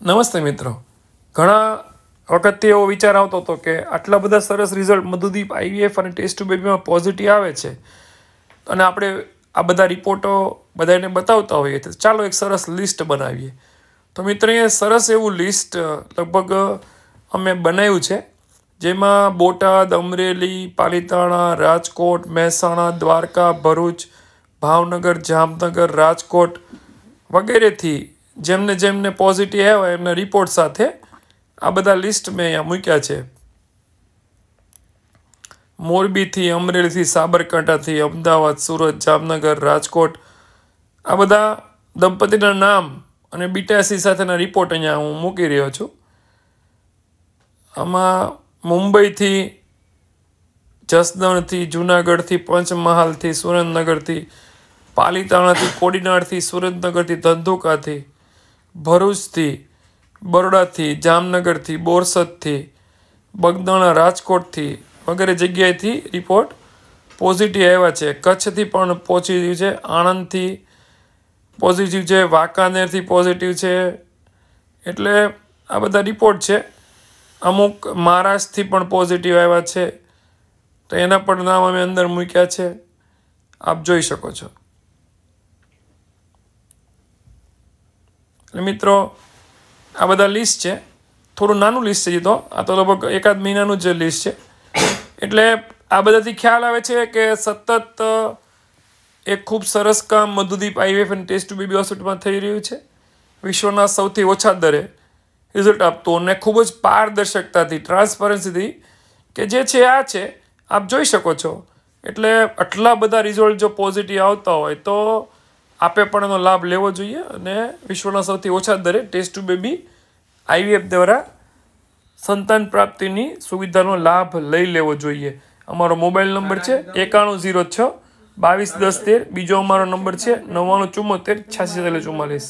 નમસ્તે મિત્રો ઘણા વખતથી એવો વિચાર આવતો હતો કે આટલા બધા સરસ રિઝલ્ટ મધુદીપ આઈવીએફ અને ટેસ્ટ ટુ બેબીમાં પોઝિટિવ આવે છે અને આપણે આ બધા રિપોર્ટો બધાને બતાવતા હોઈએ તો ચાલો એક સરસ લિસ્ટ બનાવીએ તો મિત્રો એ સરસ એવું લિસ્ટ લગભગ અમે બનાવ્યું છે જેમાં બોટાદ અમરેલી પાલીતાણા રાજકોટ મહેસાણા દ્વારકા ભરૂચ ભાવનગર જામનગર રાજકોટ વગેરેથી જેમને જેમને પોઝિટિવ આવ્યા એમના રિપોર્ટ સાથે આ બધા લિસ્ટ મેં અહીંયા મૂક્યા છે મોરબીથી અમરેલીથી સાબરકાંઠાથી અમદાવાદ સુરત જામનગર રાજકોટ આ બધા દંપતીના નામ અને બીટાસી સાથેના રિપોર્ટ અહીંયા હું મૂકી રહ્યો છું આમાં મુંબઈથી જસદણથી જુનાગઢથી પંચમહાલથી સુરેન્દ્રનગરથી પાલીતાણાથી કોડીનારથી સુરેન્દ્રનગરથી ધંધુકાથી ભરૂચથી બરોડાથી જામનગરથી બોરસદથી બગદાણા રાજકોટથી વગેરે જગ્યાએથી રિપોર્ટ પોઝિટિવ આવ્યા છે કચ્છથી પણ પોઝિટિવ છે આણંદથી પોઝિટિવ છે વાંકાનેરથી પોઝિટિવ છે એટલે આ બધા રિપોર્ટ છે અમુક મહારાષ્ટ્રથી પણ પોઝિટિવ આવ્યા છે તો એના પણ નામ અમે અંદર મૂક્યા છે આપ જોઈ શકો છો અને મિત્રો આ બધા લિસ્ટ છે થોડું નાનું લિસ્ટ છે જીતો આ તો લગભગ એકાદ મહિનાનું જ લિસ્ટ છે એટલે આ બધાથી ખ્યાલ આવે છે કે સતત એક ખૂબ સરસ કામ મધુદીપ આઈવીએફ અને ટેસ્ટ ટુ બીબી હોસ્પિટલમાં થઈ રહ્યું છે વિશ્વના સૌથી ઓછા દરે રિઝલ્ટ આપતું અને ખૂબ જ પારદર્શકતાથી ટ્રાન્સપરન્સીથી કે જે છે આ છે આપ જોઈ શકો છો એટલે આટલા બધા રિઝલ્ટ જો પોઝિટિવ આવતા હોય તો આપે પણ એનો લાભ લેવો જોઈએ અને વિશ્વના સૌથી ઓછા દરે ટેસ્ટ ટુ બેબી આઈવીએફ દ્વારા સંતાન પ્રાપ્તિની સુવિધાનો લાભ લઈ લેવો જોઈએ અમારો મોબાઈલ નંબર છે એકાણું ઝીરો છ બાવીસ દસ તેર બીજો અમારો નંબર છે નવ્વાણું ચુમ્મોતેર છ્યાસી ચુમ્માલીસ